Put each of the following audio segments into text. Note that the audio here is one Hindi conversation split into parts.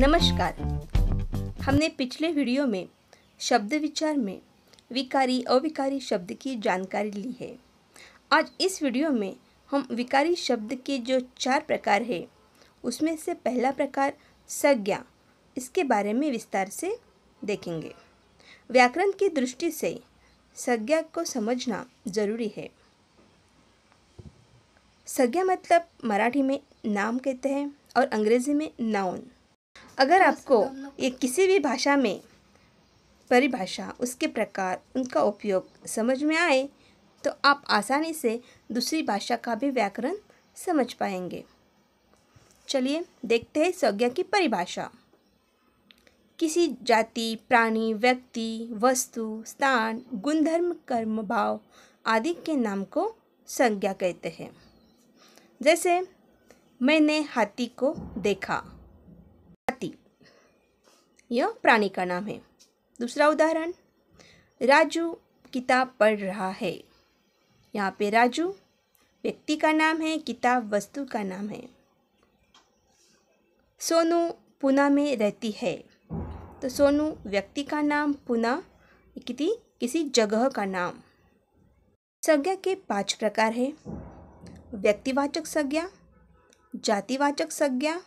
नमस्कार हमने पिछले वीडियो में शब्द विचार में विकारी अविकारी शब्द की जानकारी ली है आज इस वीडियो में हम विकारी शब्द के जो चार प्रकार है उसमें से पहला प्रकार संज्ञा इसके बारे में विस्तार से देखेंगे व्याकरण की दृष्टि से संज्ञा को समझना जरूरी है संज्ञा मतलब मराठी में नाम कहते हैं और अंग्रेज़ी में नाउन अगर आपको ये किसी भी भाषा में परिभाषा उसके प्रकार उनका उपयोग समझ में आए तो आप आसानी से दूसरी भाषा का भी व्याकरण समझ पाएंगे चलिए देखते हैं संज्ञा की परिभाषा किसी जाति प्राणी व्यक्ति वस्तु स्थान गुणधर्म कर्म भाव आदि के नाम को संज्ञा कहते हैं जैसे मैंने हाथी को देखा यह प्राणी का नाम है दूसरा उदाहरण राजू किताब पढ़ रहा है यहाँ पे राजू व्यक्ति का नाम है किताब वस्तु का नाम है सोनू पुना में रहती है तो सोनू व्यक्ति का नाम पुना किसी किसी जगह का नाम संज्ञा के पांच प्रकार है व्यक्तिवाचक संज्ञा जातिवाचक संज्ञा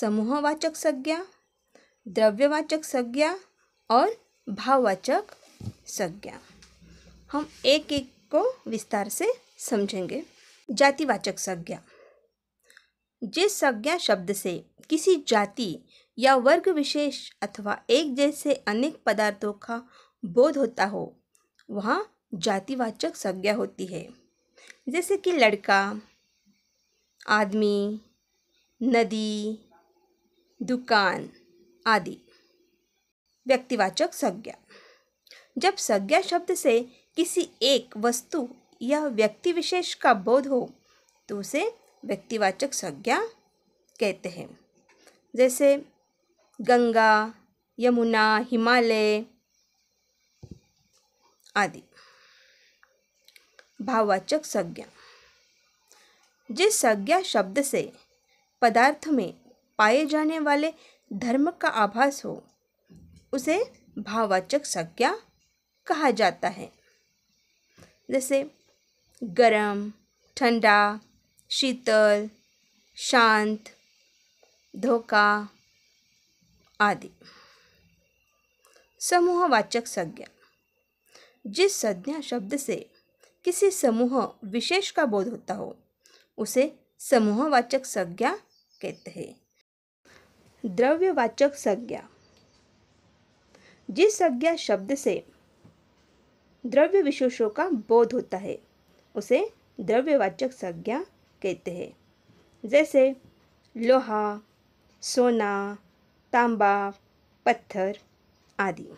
समूहवाचक संज्ञा द्रव्यवाचक संज्ञा और भाववाचक संज्ञा हम एक एक को विस्तार से समझेंगे जातिवाचक संज्ञा जिस संज्ञा शब्द से किसी जाति या वर्ग विशेष अथवा एक जैसे अनेक पदार्थों का बोध होता हो वह जातिवाचक संज्ञा होती है जैसे कि लड़का आदमी नदी दुकान आदि व्यक्तिवाचक संज्ञा जब संज्ञा शब्द से किसी एक वस्तु या व्यक्ति विशेष का बोध हो तो उसे व्यक्तिवाचक संज्ञा कहते हैं जैसे गंगा यमुना हिमालय आदि भाववाचक संज्ञा जिस संज्ञा शब्द से पदार्थ में पाए जाने वाले धर्म का आभास हो उसे भाववाचक संज्ञा कहा जाता है जैसे गरम ठंडा शीतल शांत धोखा आदि समूहवाचक संज्ञा जिस संज्ञा शब्द से किसी समूह विशेष का बोध होता हो उसे समूहवाचक संज्ञा कहते हैं द्रव्यवाचक संज्ञा जिस संज्ञा शब्द से द्रव्य विशेषों का बोध होता है उसे द्रव्यवाचक संज्ञा कहते हैं जैसे लोहा सोना तांबा पत्थर आदि